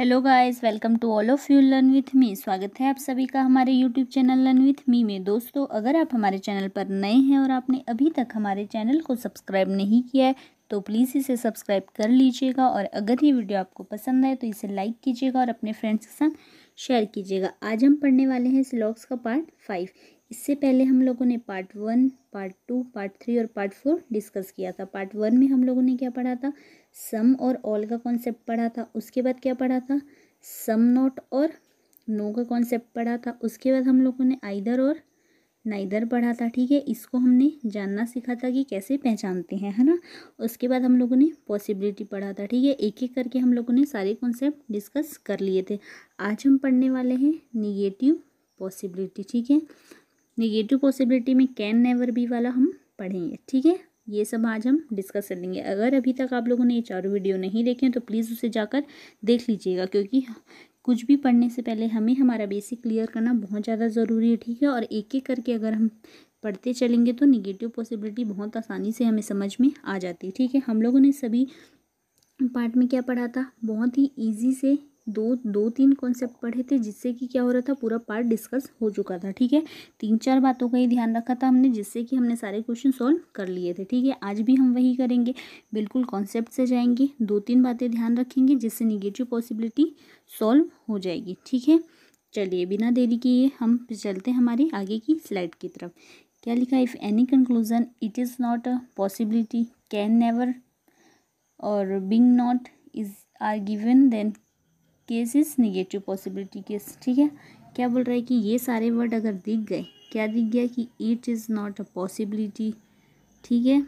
hello guys welcome to all of you learn with me स्वागत है आप सभी का हमारे YouTube channel learn with me में दोस्तों अगर आप हमारे चैनल पर नए हैं और आपने अभी तक हमारे चैनल को सब्सक्राइब नहीं किया है तो प्लीज़ इसे सब्सक्राइब कर लीजिएगा और अगर ये वीडियो आपको पसंद आए तो इसे लाइक कीजिएगा और अपने फ्रेंड्स के साथ शेयर कीजिएगा आज हम पढ़ने वाले हैं स्लॉक्स का पार्ट फाइव इससे पहले हम लोगों ने part one part two part three और पार्ट फोर डिस्कस किया था पार्ट वन में हम लोगों ने क्या पढ़ा था सम और ऑल का कॉन्सेप्ट पढ़ा था उसके बाद क्या पढ़ा था सम नॉट और नो का कॉन्सेप्ट पढ़ा था उसके बाद हम लोगों ने आइधर और नाइधर पढ़ा था ठीक है इसको हमने जानना सीखा था कि कैसे पहचानते हैं है ना उसके बाद हम लोगों ने पॉसिबिलिटी पढ़ा था ठीक है एक एक करके हम लोगों ने सारे कॉन्सेप्ट डिस्कस कर लिए थे आज हम पढ़ने वाले हैं निगेटिव पॉसिबिलिटी ठीक है निगेटिव पॉसिबिलिटी में कैन नेवर बी वाला हम पढ़ेंगे ठीक है ये सब आज हम डिस्कस कर लेंगे अगर अभी तक आप लोगों ने ये चारों वीडियो नहीं देखे हैं तो प्लीज़ उसे जाकर देख लीजिएगा क्योंकि कुछ भी पढ़ने से पहले हमें हमारा बेसिक क्लियर करना बहुत ज़्यादा ज़रूरी है ठीक है और एक एक करके अगर हम पढ़ते चलेंगे तो निगेटिव पॉसिबिलिटी बहुत आसानी से हमें समझ में आ जाती है ठीक है हम लोगों ने सभी पार्ट में क्या पढ़ा था बहुत ही ईजी से दो दो तीन कॉन्सेप्ट पढ़े थे जिससे कि क्या हो रहा था पूरा पार्ट डिस्कस हो चुका था ठीक है तीन चार बातों का ही ध्यान रखा था हमने जिससे कि हमने सारे क्वेश्चन सॉल्व कर लिए थे ठीक है आज भी हम वही करेंगे बिल्कुल कॉन्सेप्ट से जाएंगे दो तीन बातें ध्यान रखेंगे जिससे निगेटिव पॉसिबिलिटी सॉल्व हो जाएगी ठीक है चलिए बिना देरी किए हम चलते हमारे आगे की स्लाइड की तरफ क्या लिखा if any conclusion it is not a possibility can never और being not is are given then cases negative possibility case ठीक है क्या बोल रहा है कि ये सारे वर्ड अगर दिख गए क्या दिख गया कि it is not a possibility ठीक है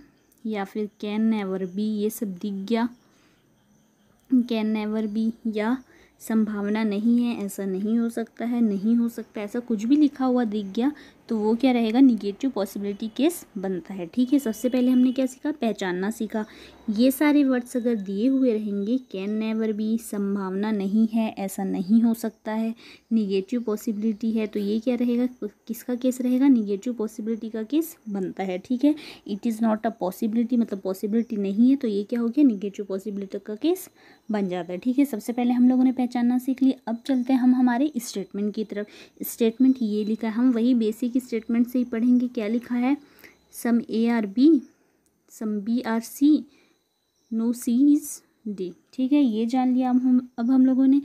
या फिर कैन नेवर बी ये सब दिख गया कैन नेवर बी या संभावना नहीं है ऐसा नहीं हो सकता है नहीं हो सकता ऐसा कुछ भी लिखा हुआ दिख गया तो वो क्या रहेगा निगेटिव पॉसिबिलिटी केस बनता है ठीक है सबसे पहले हमने क्या सीखा पहचानना सीखा ये सारे वर्ड्स अगर दिए हुए रहेंगे कैन नेवर भी संभावना नहीं है ऐसा नहीं हो सकता है निगेटिव पॉसिबिलिटी है तो ये क्या रहेगा किसका केस रहेगा निगेटिव पॉसिबिलिटी का केस बनता है ठीक है it is not a possibility मतलब पॉसिबिलिटी नहीं है तो ये क्या हो गया निगेटिव पॉसिबिलिटी का केस बन जाता है ठीक है सबसे पहले हम लोगों ने पहचानना सीख लिया अब चलते हैं हम हमारे स्टेटमेंट की तरफ स्टेटमेंट ये लिखा है हम वही बेसिक स्टेटमेंट से ही पढ़ेंगे क्या लिखा है some A are B some B are C no C is D ठीक है ये जान लिया अब हम अब हम लोगों ने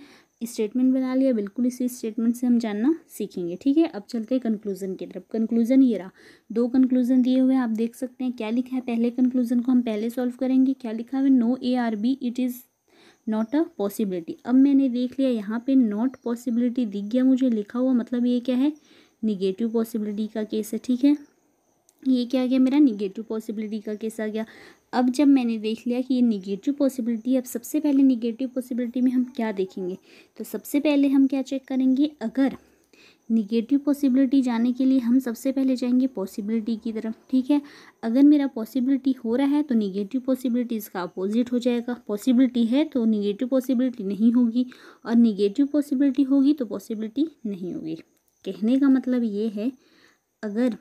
स्टेटमेंट बना लिया बिल्कुल इसी स्टेटमेंट से हम जानना सीखेंगे ठीक है अब चलते हैं कंक्लूजन की तरफ कंक्लूजन ये रहा दो कंक्लूजन दिए हुए आप देख सकते हैं क्या लिखा है पहले कंक्लूजन को हम पहले सॉल्व करेंगे क्या लिखा है no A are B it is not a possibility अब मैंने देख लिया यहाँ पे नॉट पॉसिबिलिटी दिख गया मुझे लिखा हुआ मतलब ये क्या है निगेटिव पॉसिबिलिटी का केस है ठीक है ये क्या आ गया मेरा निगेटिव पॉसिबिलिटी का केस आ गया अब जब मैंने देख लिया कि ये निगेटिव पॉसिबिलिटी अब सबसे पहले निगेटिव पॉसिबिलिटी में हम क्या देखेंगे तो सबसे पहले हम क्या चेक करेंगे अगर निगेटिव पॉसिबिलिटी जाने के लिए हम सबसे पहले जाएंगे पॉसिबिलिटी की तरफ ठीक है अगर मेरा पॉसिबिलिटी हो रहा है तो निगेटिव पॉसिबिलिटी इसका अपोजिट हो जाएगा पॉसिबिलिटी है तो निगेटिव पॉसिबिलिटी नहीं होगी और निगेटिव पॉसिबिलिटी होगी तो पॉसिबिलिटी नहीं होगी कहने का मतलब ये है अगर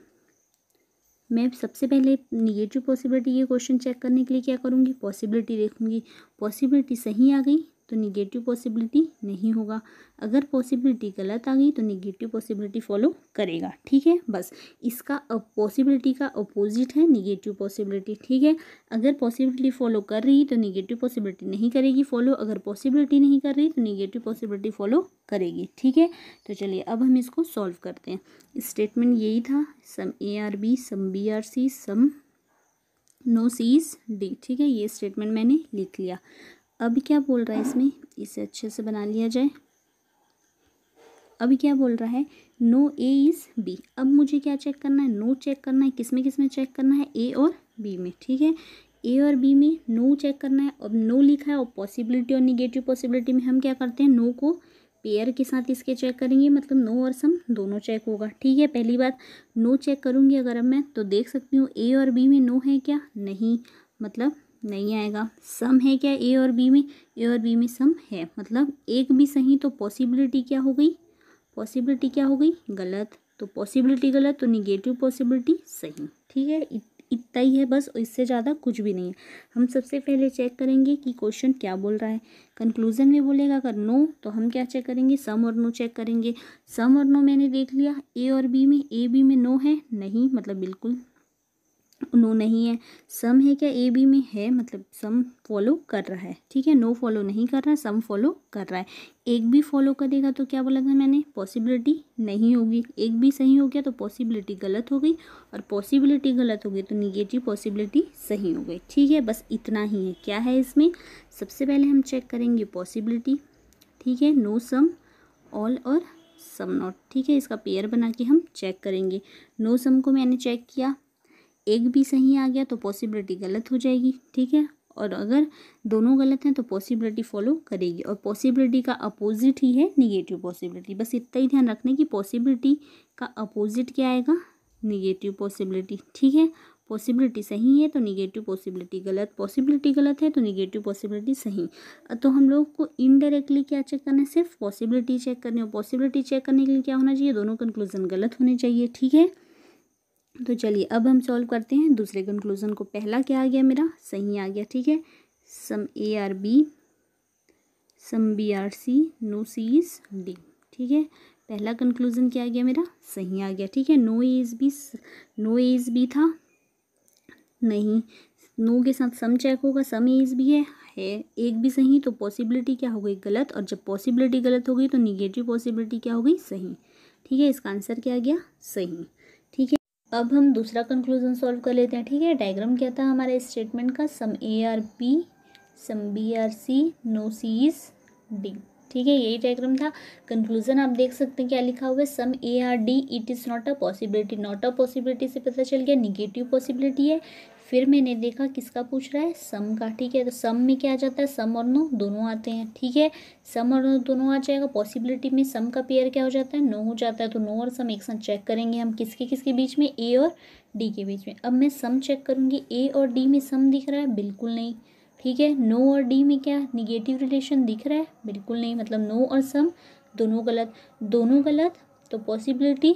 मैं सबसे पहले निगेटिव पॉसिबिलिटी ये क्वेश्चन चेक करने के लिए क्या करूँगी पॉसिबिलिटी देखूँगी पॉसिबिलिटी सही आ गई तो निगेटिव पॉसिबिलिटी नहीं होगा अगर पॉसिबिलिटी गलत आ गई तो निगेटिव पॉसिबिलिटी फॉलो करेगा ठीक है बस इसका पॉसिबिलिटी का अपोजिट है निगेटिव पॉसिबिलिटी ठीक है अगर पॉसिबिलिटी फॉलो कर रही तो निगेटिव पॉसिबिलिटी नहीं करेगी फॉलो अगर पॉसिबिलिटी नहीं कर रही तो निगेटिव पॉसिबिलिटी फॉलो करेगी ठीक है तो चलिए अब हम इसको सॉल्व करते हैं स्टेटमेंट यही था some A are B some B are C some no C is D ठीक है ये स्टेटमेंट मैंने लिख लिया अब क्या बोल रहा है इसमें इसे अच्छे से बना लिया जाए अब क्या बोल रहा है नो ए इज़ बी अब मुझे क्या चेक करना है नो no चेक करना है किस में किस में चेक करना है ए और बी में ठीक है ए और बी में नो no चेक करना है अब नो no लिखा है और पॉसिबिलिटी और निगेटिव पॉसिबिलिटी में हम क्या करते हैं नो को पेयर के साथ इसके चेक करेंगे मतलब नो और सम दोनों चेक होगा ठीक है पहली बात नो चेक करूँगी अगर अब मैं तो देख सकती हूँ ए और बी में नो है क्या नहीं मतलब नहीं आएगा सम है क्या ए और बी में ए और बी में सम है मतलब एक भी सही तो पॉसिबिलिटी क्या हो गई पॉसिबिलिटी क्या हो गई गलत तो पॉसिबिलिटी गलत तो निगेटिव पॉसिबिलिटी सही ठीक है इतना ही है बस इससे ज़्यादा कुछ भी नहीं है हम सबसे पहले चेक करेंगे कि क्वेश्चन क्या बोल रहा है कंक्लूजन में बोलेगा अगर नो तो हम क्या चेक करेंगे सम और नो चेक करेंगे सम और नो मैंने देख लिया ए और बी में ए बी में नो है नहीं मतलब बिल्कुल नो नहीं है सम है क्या ए बी में है मतलब सम फॉलो कर रहा है ठीक है नो फॉलो नहीं कर रहा है सम फॉलो कर रहा है एक भी फॉलो करेगा तो क्या बोला था मैंने पॉसिबिलिटी नहीं होगी एक भी सही हो गया तो पॉसिबिलिटी गलत हो गई और पॉसिबिलिटी गलत हो गई तो निगेटिव पॉसिबिलिटी सही हो गई ठीक है बस इतना ही है क्या है इसमें सबसे पहले हम चेक करेंगे पॉसिबिलिटी ठीक है नो सम ऑल और सम नॉट ठीक है इसका पेयर बना के हम चेक करेंगे नो no सम को मैंने चेक किया एक भी सही आ गया तो पॉसिबिलिटी गलत हो जाएगी ठीक है और अगर दोनों गलत हैं तो पॉसिबिलिटी फॉलो करेगी और पॉसिबिलिटी का अपोजिट ही है निगेटिव पॉसिबिलिटी बस इतना ही ध्यान रखना कि पॉसिबिलिटी का अपोजिट क्या आएगा निगेटिव पॉसिबिलिटी ठीक है पॉसिबिलिटी सही है तो निगेटिव पॉसिबिलिटी गलत पॉसिबिलिटी गलत है तो निगेटिव पॉसिबिलिटी सही तो हम लोग को इनडायरेक्टली क्या चेक करना है सिर्फ पॉसिबिलिटी चेक करनी और पॉसिबिलिटी चेक करने के लिए क्या होना चाहिए दोनों कंक्लूजन गलत होने चाहिए ठीक है तो चलिए अब हम सॉल्व करते हैं दूसरे कंक्लूज़न को पहला क्या आ गया मेरा सही आ गया ठीक है some A are B some B are C no C is D ठीक है पहला कंक्लूज़न क्या आ गया मेरा सही आ गया ठीक है no A is B no A is B था नहीं नो के साथ सम चेक होगा सम एज भी है है एक भी सही तो पॉसिबिलिटी क्या हो गई गलत और जब पॉसिबिलिटी गलत हो गई तो निगेटिव पॉसिबिलिटी क्या हो गई सही ठीक है इसका आंसर क्या आ गया सही अब हम दूसरा कंक्लूजन सॉल्व कर लेते हैं ठीक है डायग्राम क्या था हमारे स्टेटमेंट का some A are P some B are C no C is D ठीक है यही डायग्राम था कंक्लूजन आप देख सकते हैं क्या लिखा हुआ है some A are D it is not a possibility not a possibility से पता चल गया निगेटिव पॉसिबिलिटी है फिर मैंने देखा किसका पूछ रहा है सम का ठीक है तो सम में क्या आ जाता है सम और नो दोनों आते हैं ठीक है सम और नो दोनों आ जाएगा पॉसिबिलिटी में सम का पेयर क्या हो जाता है नो हो जाता है तो नो और सम एक साथ चेक करेंगे हम किसके किसके बीच में ए और डी के बीच में अब मैं सम चेक करूँगी ए और डी में सम दिख रहा है बिल्कुल नहीं ठीक है नो और डी में क्या निगेटिव रिलेशन दिख रहा है बिल्कुल नहीं मतलब नो और सम दोनों गलत दोनों गलत तो पॉसिबिलिटी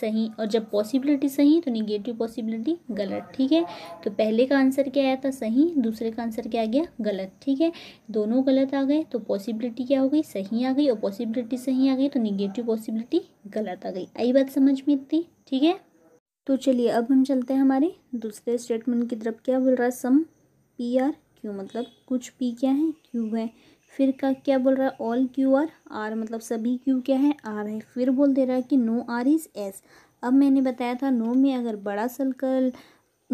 सही और जब पॉसिबिलिटी सही तो निगेटिव पॉसिबिलिटी गलत ठीक है तो पहले का आंसर क्या आया था सही दूसरे का आंसर क्या आ गया गलत ठीक है दोनों गलत आ गए तो पॉसिबिलिटी क्या हो गई सही आ गई और पॉसिबिलिटी सही आ गई तो निगेटिव पॉसिबिलिटी गलत आ गई आई बात समझ में इतनी ठीक है तो चलिए अब हम चलते हैं हमारे दूसरे स्टेटमेंट की तरफ क्या बोल रहा है सम पी आर क्यू मतलब कुछ पी क्या है क्यू है फिर का क्या बोल रहा है ऑल क्यू आर आर मतलब सभी क्यू क्या है आर है फिर बोल दे रहा है कि नो आर इज़ एस अब मैंने बताया था नो में अगर बड़ा सर्कल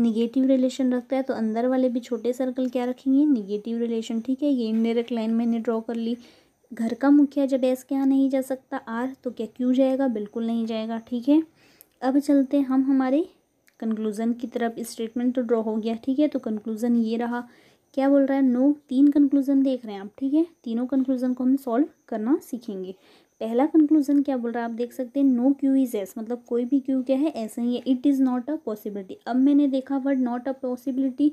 निगेटिव रिलेशन रखता है तो अंदर वाले भी छोटे सर्कल क्या रखेंगे निगेटिव रिलेशन ठीक है ये इनडायरेक्ट लाइन मैंने ड्रॉ कर ली घर का मुखिया जब एस के यहाँ नहीं जा सकता आर तो क्या क्यू जाएगा बिल्कुल नहीं जाएगा ठीक है अब चलते हम हमारे कंक्लूज़न की तरफ स्टेटमेंट तो ड्रॉ हो गया ठीक है तो कंक्लूज़न ये रहा क्या बोल रहा है नो तीन कंक्लूजन देख रहे हैं आप ठीक है तीनों कंक्लूजन को हम सॉल्व करना सीखेंगे पहला कंक्लूजन क्या बोल रहा है आप देख सकते हैं नो क्यू इज़ एस मतलब कोई भी क्यू क्या है ऐसा ही है it is not a possibility अब मैंने देखा वर्ड नॉट अ पॉसिबिलिटी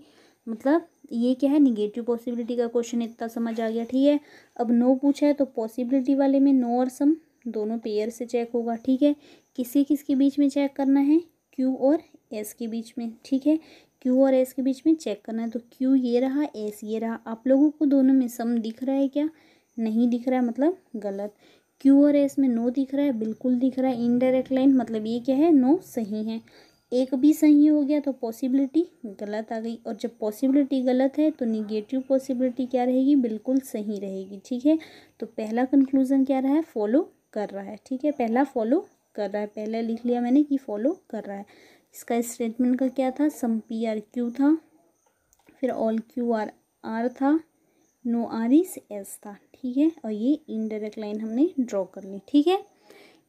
मतलब ये क्या है निगेटिव पॉसिबिलिटी का क्वेश्चन इतना समझ आ गया ठीक है अब नो पूछा है तो पॉसिबिलिटी वाले में नो और सम दोनों पेयर से चेक होगा ठीक है किसी किसके बीच में चेक करना है क्यू और एस के बीच में ठीक है क्यू और एस के बीच में चेक करना है तो क्यू ये रहा एस ये रहा आप लोगों को दोनों में सम दिख रहा है क्या नहीं दिख रहा है मतलब गलत क्यू और एस में नो दिख रहा है बिल्कुल दिख रहा है इनडायरेक्ट लाइन मतलब ये क्या है नो सही है एक भी सही हो गया तो पॉसिबिलिटी गलत आ गई और जब पॉसिबिलिटी गलत है तो निगेटिव पॉसिबिलिटी क्या रहेगी बिल्कुल सही रहेगी ठीक है तो पहला कंक्लूज़न क्या रहा है फॉलो कर रहा है ठीक है पहला फॉलो कर रहा है पहले लिख लिया मैंने कि फॉलो कर रहा है इसका स्टेटमेंट का क्या था सम पी आर क्यू था फिर ऑल क्यू आर आर था नो आर इज एस था ठीक है और ये इनडायरेक्ट लाइन हमने ड्रॉ कर ली ठीक है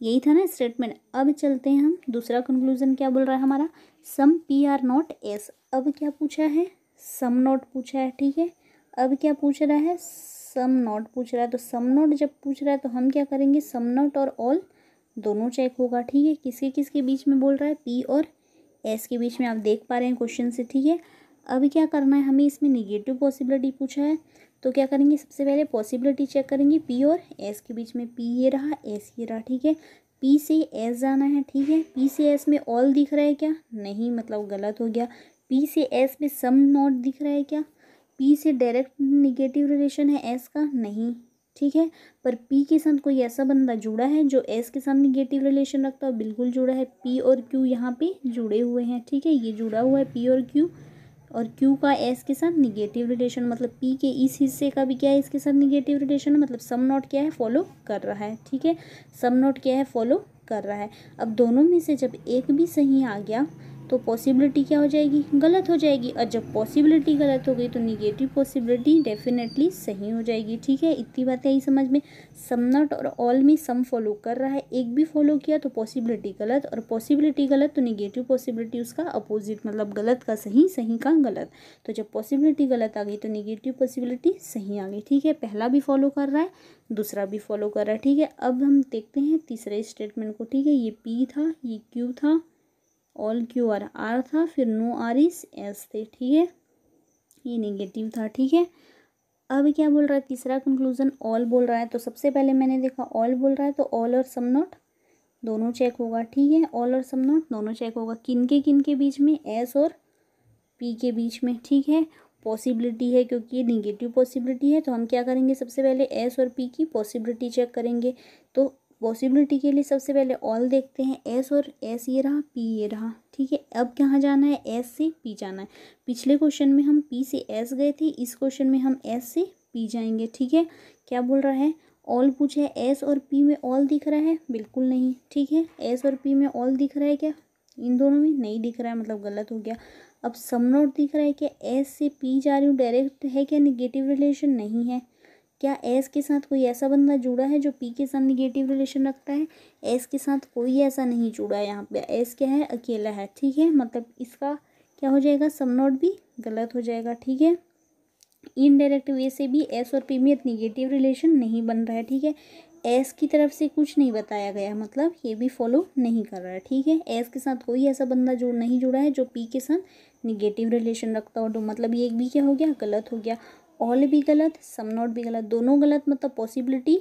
यही था ना स्टेटमेंट अब चलते हैं हम दूसरा कंक्लूजन क्या बोल रहा है हमारा some P are not S अब क्या पूछा है सम नॉट पूछा है ठीक है अब क्या पूछ रहा है सम नॉट पूछ रहा है तो सम नॉट जब पूछ रहा है तो हम क्या करेंगे सम नॉट और ऑल दोनों चेक होगा ठीक है किसके किसके बीच में बोल रहा है पी और एस के बीच में आप देख पा रहे हैं क्वेश्चन से ठीक है अभी क्या करना है हमें इसमें निगेटिव पॉसिबिलिटी पूछा है तो क्या करेंगे सबसे पहले पॉसिबिलिटी चेक करेंगे पी और एस के बीच में पी ये रहा एस ये रहा ठीक है पी से एस जाना है ठीक है पी से एस में ऑल दिख रहा है क्या नहीं मतलब गलत हो गया पी से एस में सम नॉट दिख रहा है क्या पी से डायरेक्ट निगेटिव रिलेशन है एस का नहीं ठीक है पर पी के साथ कोई ऐसा बंदा जुड़ा है जो एस के साथ निगेटिव रिलेशन रखता हो बिल्कुल जुड़ा है पी और क्यू यहाँ पे जुड़े हुए हैं ठीक है ये जुड़ा हुआ है पी और क्यू और क्यू का एस के साथ निगेटिव रिलेशन मतलब पी के इस हिस्से का भी क्या है इसके साथ निगेटिव रिलेशन मतलब सम नॉट क्या है फॉलो कर रहा है ठीक है सम नॉट क्या है फॉलो कर रहा है अब दोनों में से जब एक भी सही आ गया तो पॉसिबिलिटी क्या हो जाएगी गलत हो जाएगी और जब पॉसिबिलिटी गलत हो गई तो निगेटिव पॉसिबिलिटी डेफिनेटली सही हो जाएगी ठीक है इतनी बातें आई समझ में सम नॉट और ऑल में सम फॉलो कर रहा है एक भी फॉलो किया तो पॉसिबिलिटी गलत और पॉसिबिलिटी गलत तो निगेटिव पॉसिबिलिटी उसका अपोजिट मतलब गलत का सही सही का गलत तो जब पॉसिबिलिटी गलत आ गई तो निगेटिव पॉसिबिलिटी सही आ गई ठीक है पहला भी फॉलो कर रहा है दूसरा भी फॉलो कर रहा है ठीक है अब हम देखते हैं तीसरे स्टेटमेंट को ठीक है ये पी था ये क्यू था ऑल क्यू आर आर था फिर नो आर इस एस थे ठीक है ये निगेटिव था ठीक है अब क्या बोल रहा है तीसरा कंक्लूजन ऑल बोल रहा है तो सबसे पहले मैंने देखा ऑल बोल रहा है तो ऑल और सम नॉट दोनों चेक होगा ठीक है ऑल और सम नॉट दोनों चेक होगा किन के किन के बीच में एस और पी के बीच में ठीक है पॉसिबिलिटी है क्योंकि ये निगेटिव पॉसिबिलिटी है तो हम क्या करेंगे सबसे पहले एस और पी की पॉसिबिलिटी चेक करेंगे तो पॉसिबिलिटी के लिए सबसे पहले ऑल देखते हैं एस और एस ये रहा पी ये रहा ठीक है अब कहाँ जाना है एस से पी जाना है पिछले क्वेश्चन में हम पी से एस गए थे इस क्वेश्चन में हम एस से पी जाएंगे ठीक है क्या बोल रहा है ऑल पूछा है एस और पी में ऑल दिख रहा है बिल्कुल नहीं ठीक है एस और पी में ऑल दिख रहा है क्या इन दोनों में नहीं दिख रहा है मतलब गलत हो गया अब सम नोट दिख रहा है क्या एस से पी जा रही हूँ डायरेक्ट है क्या निगेटिव रिलेशन नहीं है क्या एस के साथ कोई ऐसा बंदा जुड़ा है जो पी के साथ निगेटिव रिलेशन रखता है एस के साथ कोई ऐसा नहीं जुड़ा है यहाँ पे एस क्या है अकेला है ठीक है मतलब इसका क्या हो जाएगा सब नोट भी गलत हो जाएगा ठीक है इनडायरेक्ट वे से भी एस और पी में निगेटिव रिलेशन नहीं बन रहा है ठीक है एस की तरफ से कुछ नहीं बताया गया मतलब ये भी फॉलो नहीं कर रहा है ठीक है एस के साथ कोई ऐसा बंदा जुड़ नहीं जुड़ा है जो पी के साथ निगेटिव रिलेशन रखता हो तो मतलब ये भी क्या हो गया गलत हो गया ऑल भी गलत सम नॉट भी गलत दोनों गलत मतलब पॉसिबिलिटी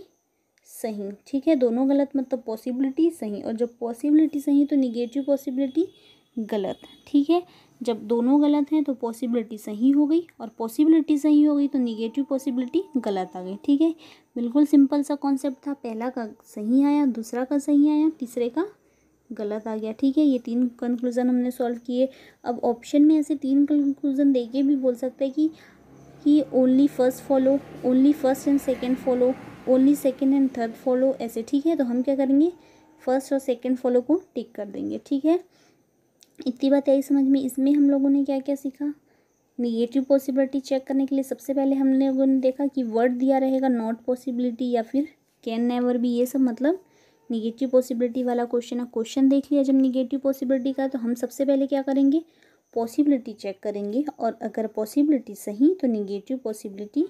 सही ठीक है दोनों गलत मतलब पॉसिबिलिटी सही और जब पॉसिबिलिटी सही तो निगेटिव पॉसिबिलिटी गलत ठीक है जब दोनों गलत हैं तो पॉसिबिलिटी सही हो गई और पॉसिबिलिटी सही हो गई तो निगेटिव पॉसिबिलिटी गलत आ गई ठीक है बिल्कुल सिंपल सा कॉन्सेप्ट था पहला का सही आया दूसरा का सही आया तीसरे का गलत आ गया ठीक है ये तीन कंक्लूज़न हमने सॉल्व किए अब ऑप्शन में ऐसे तीन कंक्लूज़न दे के भी बोल सकते हैं कि कि only first follow only first and second follow only second and third follow ऐसे ठीक है तो हम क्या करेंगे फर्स्ट और सेकेंड फॉलो को टिक कर देंगे ठीक है इतनी बात आई समझ में इसमें हम लोगों ने क्या क्या सीखा निगेटिव पॉसिबिलिटी चेक करने के लिए सबसे पहले हम लोगों ने देखा कि वर्ड दिया रहेगा नॉट पॉसिबिलिटी या फिर कैन नेवर भी ये सब मतलब निगेटिव पॉसिबिलिटी वाला क्वेश्चन है क्वेश्चन देख लिया जब निगेटिव पॉसिबिलिटी का तो हम सबसे पहले क्या करेंगे पॉसिबिलिटी चेक करेंगे और अगर पॉसिबिलिटी सही तो निगेटिव पॉसिबिलिटी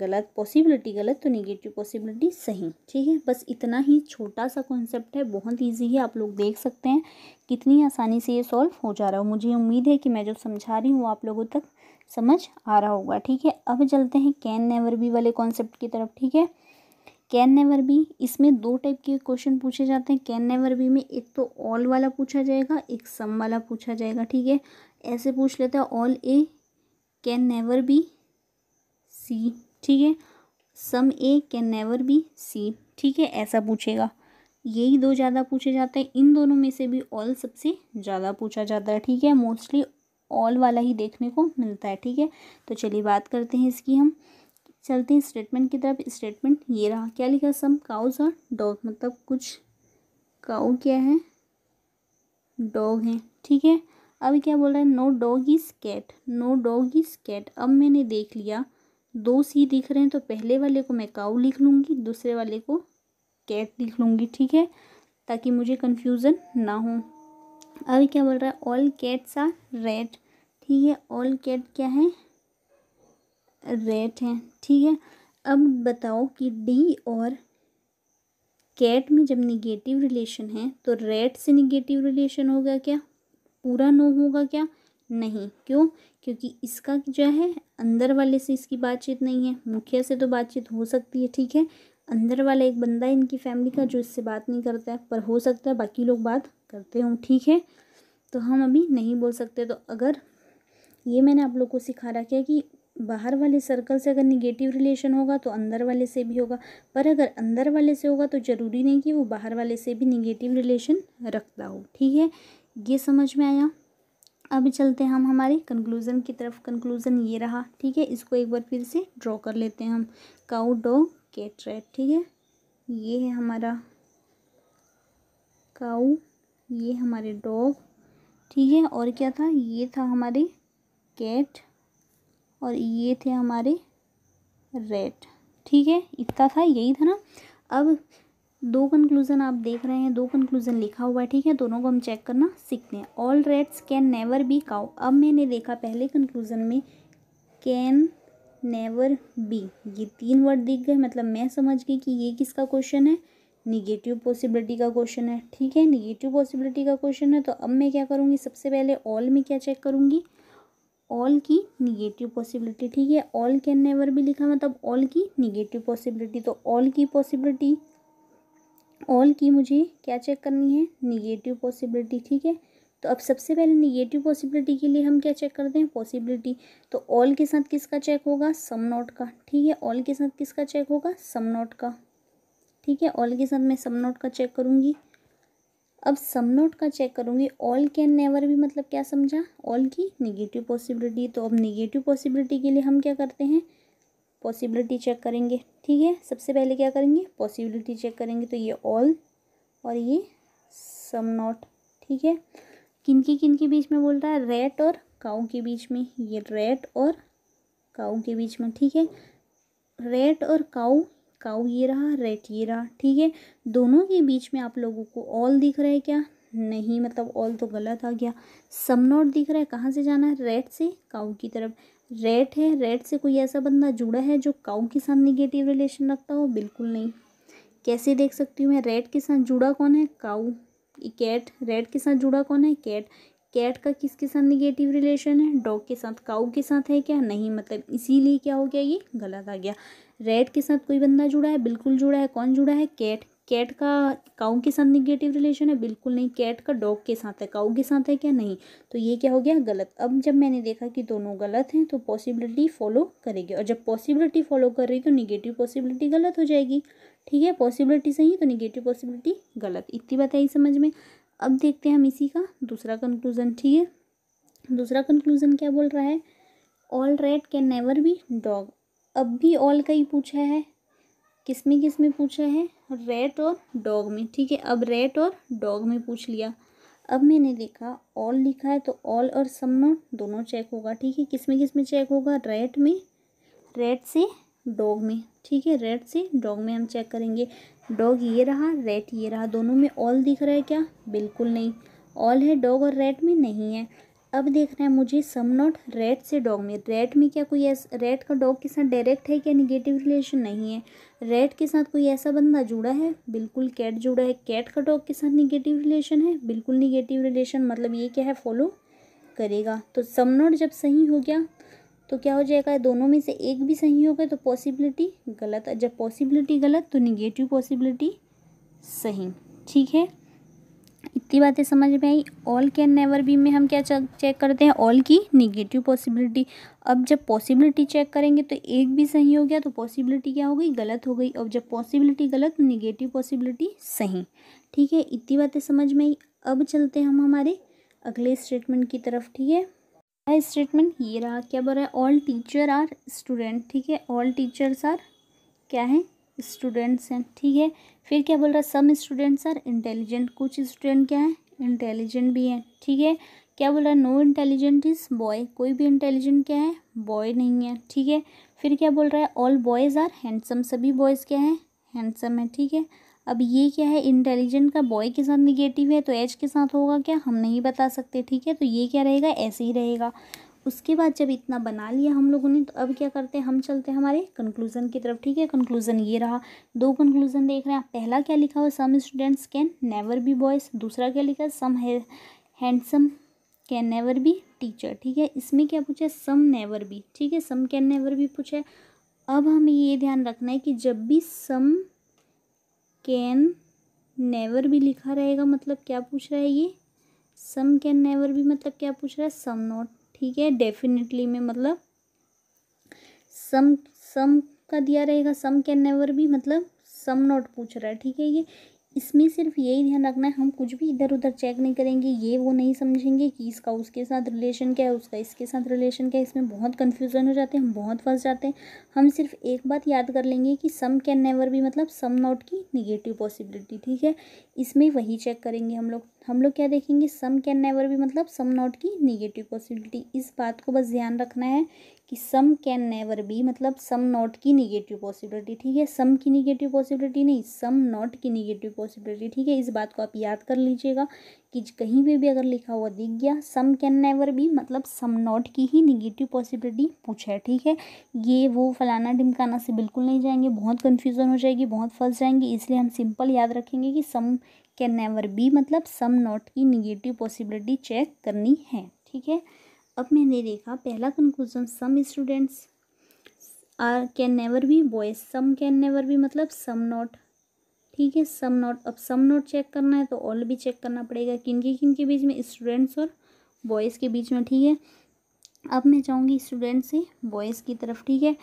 गलत पॉसिबिलिटी गलत तो निगेटिव पॉसिबिलिटी सही ठीक है बस इतना ही छोटा सा कॉन्सेप्ट है बहुत इजी है आप लोग देख सकते हैं कितनी आसानी से ये सॉल्व हो जा रहा हो मुझे उम्मीद है कि मैं जो समझा रही हूँ वो आप लोगों तक समझ आ रहा होगा ठीक है अब चलते हैं कैन नेवर बी वाले कॉन्सेप्ट की तरफ ठीक है कैन नेवर बी इसमें दो टाइप के क्वेश्चन पूछे जाते हैं कैन नेवर बी में एक तो ऑल वाला पूछा जाएगा एक सम वाला पूछा जाएगा ठीक है ऐसे पूछ लेते हैं all A can never be C ठीक है some A can never be C ठीक है ऐसा पूछेगा यही दो ज़्यादा पूछे जाते हैं इन दोनों में से भी ऑल सबसे ज़्यादा पूछा जाता है ठीक है मोस्टली ऑल वाला ही देखने को मिलता है ठीक है तो चलिए बात करते हैं इसकी हम चलते हैं स्टेटमेंट की तरफ स्टेटमेंट ये रहा क्या लिखा सम काउज और डॉग मतलब कुछ काउ क्या है डॉग है ठीक है अब क्या बोल रहा है no dog is cat no dog is cat अब मैंने देख लिया दो सी दिख रहे हैं तो पहले वाले को मैं काऊ लिख लूँगी दूसरे वाले को कैट लिख लूँगी ठीक है ताकि मुझे कन्फ्यूज़न ना हो अभी क्या बोल रहा है ऑल कैट्स आर रेड ठीक है ऑल कैट क्या है रेट हैं ठीक है अब बताओ कि डी और कैट में जब निगेटिव रिलेशन है तो रेट से निगेटिव रिलेशन होगा क्या पूरा नो होगा क्या नहीं क्यों क्योंकि इसका जो है अंदर वाले से इसकी बातचीत नहीं है मुखिया से तो बातचीत हो सकती है ठीक है अंदर वाला एक बंदा है इनकी फैमिली का जो इससे बात नहीं करता है पर हो सकता है बाकी लोग बात करते हों ठीक है तो हम अभी नहीं बोल सकते तो अगर ये मैंने आप लोग को सिखा रखा है कि बाहर वाले सर्कल से अगर निगेटिव रिलेशन होगा तो अंदर वाले से भी होगा पर अगर अंदर वाले से होगा तो ज़रूरी नहीं कि वो बाहर वाले से भी निगेटिव रिलेशन रखता हो ठीक है ये समझ में आया अब चलते हैं हम हमारे कंक्लूज़न की तरफ कंक्लूज़न ये रहा ठीक है इसको एक बार फिर से ड्रॉ कर लेते हैं हम काउ डॉग कैट रैट ठीक है ये है हमारा काऊ ये हमारे डॉग ठीक है और क्या था ये था हमारे कैट और ये थे हमारे रेड ठीक है इतना था यही था ना अब दो कंक्लूज़न आप देख रहे हैं दो कंक्लूज़न लिखा हुआ है ठीक है दोनों को हम चेक करना सीखते हैं all reds can never be cow अब मैंने देखा पहले कंक्लूज़न में कैन नेवर बी ये तीन वर्ड दिख गए मतलब मैं समझ गई कि ये किसका क्वेश्चन है निगेटिव पॉसिबिलिटी का क्वेश्चन है ठीक है निगेटिव पॉसिबिलिटी का क्वेश्चन है तो अब मैं क्या करूँगी सबसे पहले ऑल में क्या चेक करूँगी ऑल की निगेटिव पॉसिबिलिटी ठीक है ऑल कैन नेवर भी लिखा मतलब ऑल की निगेटिव पॉसिबिलिटी तो ऑल की पॉसिबिलिटी ऑल की मुझे क्या चेक करनी है निगेटिव पॉसिबिलिटी ठीक है तो अब सबसे पहले निगेटिव पॉसिबिलिटी के लिए हम क्या चेक करते हैं पॉसिबिलिटी तो ऑल के साथ किसका चेक होगा सम नोट का ठीक है ऑल के साथ किसका चेक होगा सम नोट का ठीक है ऑल के साथ मैं सम नोट का चेक करूँगी अब सम नोट का चेक करूँगी ऑल कैन नेवर भी मतलब क्या समझा ऑल की निगेटिव पॉसिबिलिटी तो अब निगेटिव पॉसिबिलिटी के लिए हम क्या करते हैं पॉसिबिलिटी चेक करेंगे ठीक है सबसे पहले क्या करेंगे पॉसिबिलिटी चेक करेंगे तो ये ऑल और ये सम नॉट ठीक है किन की किन के बीच में बोल रहा है रेट और काऊ के बीच में ये रेट और काऊ के बीच में ठीक है रेट और काऊ काउ ये रहा रेट ये रहा ठीक है दोनों के बीच में आप लोगों को ऑल दिख रहा है क्या नहीं मतलब ऑल तो गलत आ गया सम नॉट दिख रहा है कहाँ से जाना है रेड से काउ की तरफ रेड है रेड से कोई ऐसा बंदा जुड़ा है जो काऊ के साथ निगेटिव रिलेशन रखता हो बिल्कुल नहीं कैसे देख सकती हूँ मैं रेड के साथ जुड़ा कौन है काऊ कैट रेड के साथ जुड़ा कौन है कैट कैट का किसके साथ निगेटिव रिलेशन है डॉग के साथ काऊ के साथ है क्या नहीं मतलब इसीलिए क्या हो गया ये गलत आ गया रेड के साथ कोई बंदा जुड़ा है बिल्कुल जुड़ा है कौन जुड़ा है कैट कैट का काऊ के साथ निगेटिव रिलेशन है बिल्कुल नहीं कैट का डॉग के साथ है काऊ के साथ है क्या नहीं तो ये क्या हो गया गलत अब जब मैंने देखा कि दोनों गलत हैं तो पॉसिबिलिटी फॉलो करेगी और जब पॉसिबिलिटी फॉलो कर रही तो निगेटिव पॉसिबिलिटी गलत हो जाएगी ठीक है पॉसिबिलिटी सही तो निगेटिव पॉसिबिलिटी गलत इतनी बात आई समझ में अब देखते हैं हम इसी का दूसरा कंक्लूज़न ठीक है दूसरा कंक्लूज़न क्या बोल रहा है all red can never be dog अब भी ऑल का ही पूछा है किस में किस में पूछा है रेट और डॉग में ठीक है अब रेट और डॉग में पूछ लिया अब मैंने देखा ऑल लिखा है तो ऑल और समनो दोनों चेक होगा ठीक है किस में किस में चेक होगा रेट में रेट से डॉग में ठीक है रेट से डॉग में हम चेक करेंगे डॉग ये रहा रेड ये रहा दोनों में ऑल दिख रहा है क्या बिल्कुल नहीं ऑल है डॉग और रेड में नहीं है अब देखना है मुझे सम नॉट रेड से डॉग में रेड में क्या कोई ऐसा रेड का डॉग के साथ डायरेक्ट है क्या निगेटिव रिलेशन नहीं है रेड के साथ कोई ऐसा बंदा जुड़ा है बिल्कुल कैट जुड़ा है कैट का डॉग के साथ निगेटिव रिलेशन है बिल्कुल निगेटिव रिलेशन मतलब ये क्या है फॉलो करेगा तो सम नॉट जब सही हो गया तो क्या हो जाएगा दोनों में से एक भी सही होगा तो पॉसिबिलिटी गलत जब पॉसिबिलिटी गलत तो निगेटिव पॉसिबिलिटी सही ठीक है इतनी बातें समझ में आई ऑल कैन नेवर बी में हम क्या चेक करते हैं ऑल की निगेटिव पॉसिबिलिटी अब जब पॉसिबिलिटी चेक करेंगे तो एक भी सही हो गया तो पॉसिबिलिटी क्या हो गई गलत हो गई और जब पॉसिबिलिटी गलत निगेटिव पॉसिबिलिटी सही ठीक है इतनी बातें समझ में आई अब चलते हैं हम हमारे अगले स्टेटमेंट की तरफ ठीक है पहला स्टेटमेंट ये रहा क्या बोल रहा है ऑल टीचर आर स्टूडेंट ठीक है ऑल टीचर्स आर क्या है स्टूडेंट्स हैं ठीक है फिर क्या बोल रहा है सम स्टूडेंट्स आर इंटेलिजेंट कुछ स्टूडेंट क्या है इंटेलिजेंट भी हैं ठीक है क्या बोल रहा है नो इंटेलिजेंट इज बॉय कोई भी इंटेलिजेंट क्या है बॉय नहीं है ठीक है फिर क्या बोल रहा है ऑल बॉयज़ आर हैंडसम सभी बॉयज़ क्या है हैंडसम है ठीक है अब ये क्या है इंटेलिजेंट का बॉय के साथ निगेटिव है तो एज के साथ होगा क्या हम नहीं बता सकते ठीक है तो ये क्या रहेगा ऐसे ही रहेगा उसके बाद जब इतना बना लिया हम लोगों ने तो अब क्या करते हैं हम चलते हैं हमारे कंक्लूजन की तरफ ठीक है कंक्लूजन ये रहा दो कंक्लूजन देख रहे हैं पहला क्या लिखा हुआ some students can never be boys दूसरा क्या लिखा सम है handsome can never be teacher ठीक है इसमें क्या पूछा है सम नेवर बी ठीक है सम कैन नेवर बी पूछा है अब हमें ये ध्यान रखना है कि जब भी सम कैन नेवर भी लिखा रहेगा मतलब क्या पूछ रहा है ये सम कैन नेवर भी मतलब क्या पूछ रहा है सम नॉट ठीक है डेफिनेटली में मतलब सम सम का दिया रहेगा सम कैन नेवर भी मतलब सम नॉट पूछ रहा है ठीक है ये इसमें सिर्फ यही ध्यान रखना है हम कुछ भी इधर उधर चेक नहीं करेंगे ये वो नहीं समझेंगे कि इसका उसके साथ रिलेशन क्या है उसका इसके साथ रिलेशन क्या है इसमें बहुत कन्फ्यूज़न हो जाते हैं हम बहुत फंस जाते हैं हम सिर्फ एक बात याद कर लेंगे कि सम कैन नेवर भी मतलब सम नॉट की निगेटिव पॉसिबिलिटी ठीक है इसमें वही चेक करेंगे हम लोग हम लोग क्या देखेंगे सम कैन नेवर भी मतलब सम नॉट की निगेटिव पॉसिबिलिटी इस बात को बस ध्यान रखना है कि सम कैन नेवर बी मतलब सम नॉट की निगेटिव पॉसिबिलिटी ठीक है सम की निगेटिव पॉसिबिलिटी नहीं सम नॉट की निगेटिव पॉसिबिलिटी ठीक है इस बात को आप याद कर लीजिएगा कि कहीं पे भी अगर लिखा हुआ दिख गया सम कैन नेवर बी मतलब सम नॉट की ही निगेटिव पॉसिबिलिटी पूछा है ठीक है ये वो फलाना ढिमकाना से बिल्कुल नहीं जाएंगे बहुत कन्फ्यूज़न हो जाएगी बहुत फंस जाएंगे इसलिए हम सिंपल याद रखेंगे कि सम कैन नेवर बी मतलब सम नॉट की निगेटिव पॉसिबिलिटी चेक करनी है ठीक है अब मैंने देखा पहला conclusion some students are can never be boys some can never be मतलब सम नॉट ठीक है सम नॉट अब सम नॉट चेक करना है तो ऑल भी चेक करना पड़ेगा किन के किन के बीच में स्टूडेंट्स और बॉयज़ के बीच में ठीक है अब मैं चाहूँगी स्टूडेंट से बॉयज़ की तरफ ठीक है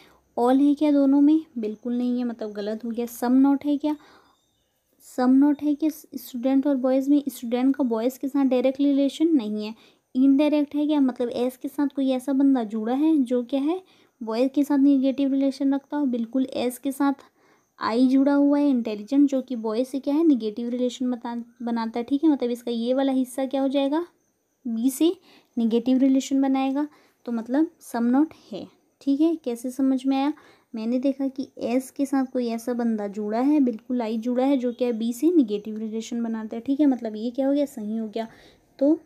ऑल है क्या दोनों में बिल्कुल नहीं है मतलब गलत हो गया सम नॉट है क्या सम नॉट है कि स्टूडेंट और बॉयज़ में स्टूडेंट का बॉयज़ के साथ डायरेक्ट रिलेशन नहीं है इनडायरेक्ट है क्या मतलब एस के साथ कोई ऐसा बंदा जुड़ा है जो क्या है बॉयज़ के साथ निगेटिव रिलेशन रखता हो बिल्कुल एस के साथ आई जुड़ा हुआ है इंटेलिजेंट जो कि बॉय से क्या है निगेटिव रिलेशन बता बनाता है ठीक है मतलब इसका ये वाला हिस्सा क्या हो जाएगा बी से निगेटिव रिलेशन बनाएगा तो मतलब सम नॉट है ठीक है कैसे समझ में आया मैंने देखा कि एस के साथ कोई ऐसा बंदा जुड़ा है बिल्कुल आई जुड़ा है जो क्या बी से निगेटिव रिलेशन बनाता है ठीक है मतलब ये क्या हो गया सही हो गया तो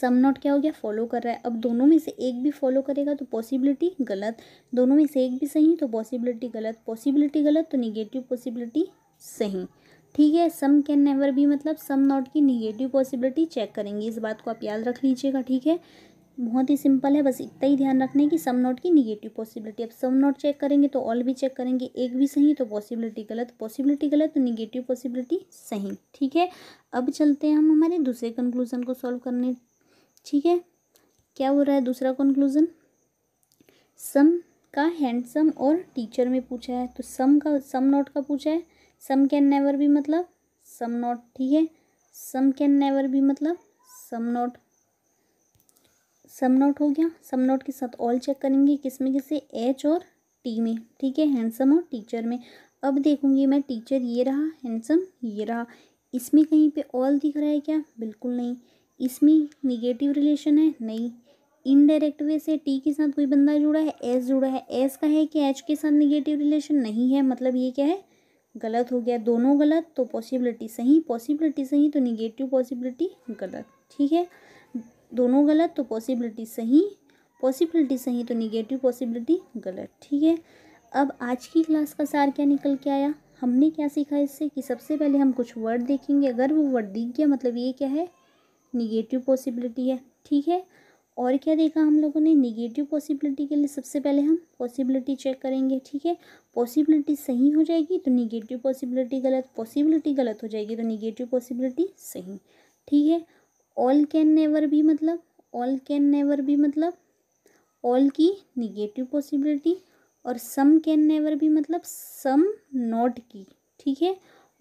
सम नॉट क्या हो गया फॉलो कर रहा है अब दोनों में से एक भी फॉलो करेगा तो पॉसिबिलिटी गलत दोनों में से एक भी सही तो पॉसिबिलिटी गलत पॉसिबिलिटी गलत तो निगेटिव पॉसिबिलिटी सही ठीक है सम कैन नेवर भी मतलब सम नॉट की निगेटिव पॉसिबिलिटी चेक करेंगे इस बात को आप याद रख लीजिएगा ठीक है बहुत ही सिंपल है बस इतना ही ध्यान रखना है कि सम नॉट की निगेटिव पॉसिबिलिटी अब सम नॉट चेक करेंगे तो ऑल भी चेक करेंगे एक भी सही तो पॉसिबिलिटी गलत पॉसिबिलिटी गलत तो निगेटिव पॉसिबिलिटी सही ठीक है अब चलते हैं हम हमारे दूसरे कंक्लूजन को सॉल्व करने ठीक है क्या हो रहा है दूसरा कंक्लूज़न सम का हैंडसम और टीचर में पूछा है तो सम का सम नॉट का पूछा है सम कैन नेवर भी मतलब सम नॉट ठीक है सम कैन नेवर भी मतलब सम नॉट सम नॉट हो गया सम नॉट के साथ ऑल चेक करेंगे किस में किसे एच और टी में ठीक है हैंडसम और टीचर में अब देखूंगी मैं टीचर ये रहा हैंडसम ये रहा इसमें कहीं पे ऑल दिख रहा है क्या बिल्कुल नहीं इसमें निगेटिव रिलेशन है नहीं इनडायरेक्ट वे से टी के साथ कोई बंदा जुड़ा है एस जुड़ा है एस का है कि एच के साथ निगेटिव रिलेशन नहीं है मतलब ये क्या है गलत हो गया दोनों गलत तो पॉसिबिलिटी सही पॉसिबिलिटी सही तो निगेटिव पॉसिबिलिटी गलत ठीक है दोनों गलत तो पॉसिबिलिटी सही पॉसिबिलिटी सही तो निगेटिव पॉसिबिलिटी गलत ठीक है अब आज की क्लास का सार क्या निकल के आया हमने क्या सीखा इससे कि सबसे पहले हम कुछ वर्ड देखेंगे अगर वो वर्ड दिख गया मतलब ये क्या है निगेटिव पॉसिबिलिटी है ठीक है और क्या देखा हम लोगों ने निगेटिव पॉसिबिलिटी के लिए सबसे पहले हम पॉसिबिलिटी चेक करेंगे ठीक है पॉसिबिलिटी सही हो जाएगी तो निगेटिव पॉसिबिलिटी गलत पॉसिबिलिटी गलत हो जाएगी तो निगेटिव पॉसिबिलिटी सही ठीक है ऑल कैन नेवर भी मतलब ऑल कैन नेवर भी मतलब ऑल की निगेटिव पॉसिबिलिटी और सम कैन नेवर भी मतलब सम नॉट की ठीक है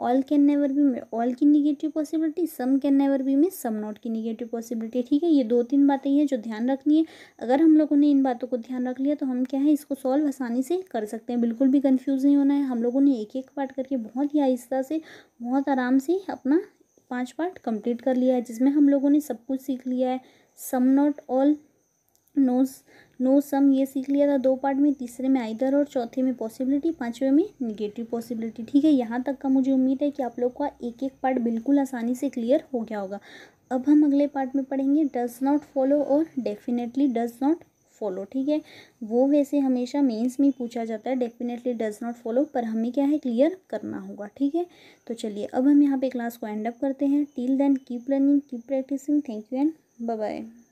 all can never be all की negative possibility some can never be में सम नॉट की निगेटिव पॉसिबिलिटी ठीक है ये दो तीन बातें हैं जो ध्यान रखनी है अगर हम लोगों ने इन बातों को ध्यान रख लिया तो हम क्या है इसको सॉल्व आसानी से कर सकते हैं बिल्कुल भी कन्फ्यूज़ नहीं होना है हम लोगों ने एक एक पार्ट करके बहुत ही आहिस्ता से बहुत आराम से अपना पाँच पार्ट कंप्लीट कर लिया है जिसमें हम लोगों ने सब कुछ सीख लिया है some not all knows no some ये सीख लिया था दो पार्ट में तीसरे में आइदर और चौथे में पॉसिबिलिटी पाँचवें में निगेटिव पॉसिबिलिटी ठीक है यहाँ तक का मुझे उम्मीद है कि आप लोग का एक एक पार्ट बिल्कुल आसानी से क्लियर हो गया होगा अब हम अगले पार्ट में पढ़ेंगे डज नॉट फॉलो और डेफिनेटली डज नॉट फॉलो ठीक है वो वैसे हमेशा मेंस में पूछा जाता है डेफिनेटली डज नॉट फॉलो पर हमें क्या है क्लियर करना होगा ठीक है तो चलिए अब हम यहाँ पे क्लास को एंड अप करते हैं till then keep learning keep practising thank you and bye bye